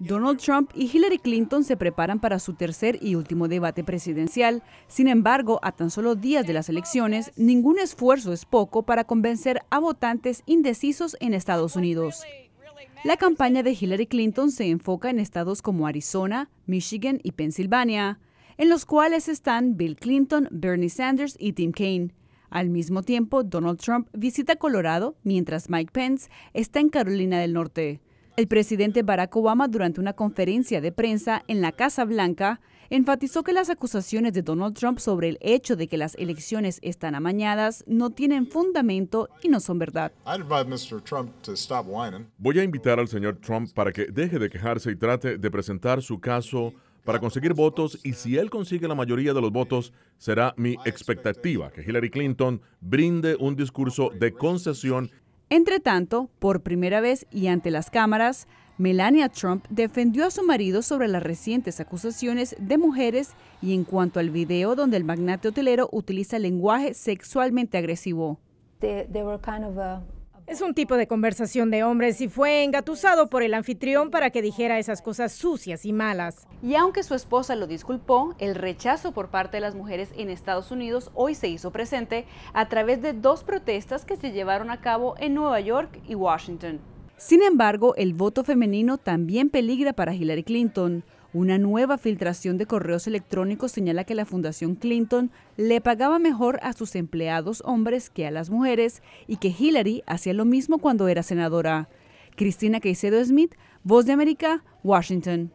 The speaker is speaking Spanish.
Donald Trump y Hillary Clinton se preparan para su tercer y último debate presidencial. Sin embargo, a tan solo días de las elecciones, ningún esfuerzo es poco para convencer a votantes indecisos en Estados Unidos. La campaña de Hillary Clinton se enfoca en estados como Arizona, Michigan y Pensilvania, en los cuales están Bill Clinton, Bernie Sanders y Tim Kaine. Al mismo tiempo, Donald Trump visita Colorado, mientras Mike Pence está en Carolina del Norte. El presidente Barack Obama, durante una conferencia de prensa en la Casa Blanca, enfatizó que las acusaciones de Donald Trump sobre el hecho de que las elecciones están amañadas no tienen fundamento y no son verdad. Voy a invitar al señor Trump para que deje de quejarse y trate de presentar su caso para conseguir votos y si él consigue la mayoría de los votos, será mi expectativa que Hillary Clinton brinde un discurso de concesión entre tanto, por primera vez y ante las cámaras, Melania Trump defendió a su marido sobre las recientes acusaciones de mujeres y en cuanto al video donde el magnate hotelero utiliza lenguaje sexualmente agresivo. Es un tipo de conversación de hombres y fue engatusado por el anfitrión para que dijera esas cosas sucias y malas. Y aunque su esposa lo disculpó, el rechazo por parte de las mujeres en Estados Unidos hoy se hizo presente a través de dos protestas que se llevaron a cabo en Nueva York y Washington. Sin embargo, el voto femenino también peligra para Hillary Clinton. Una nueva filtración de correos electrónicos señala que la Fundación Clinton le pagaba mejor a sus empleados hombres que a las mujeres y que Hillary hacía lo mismo cuando era senadora. Cristina Caicedo Smith, Voz de América, Washington.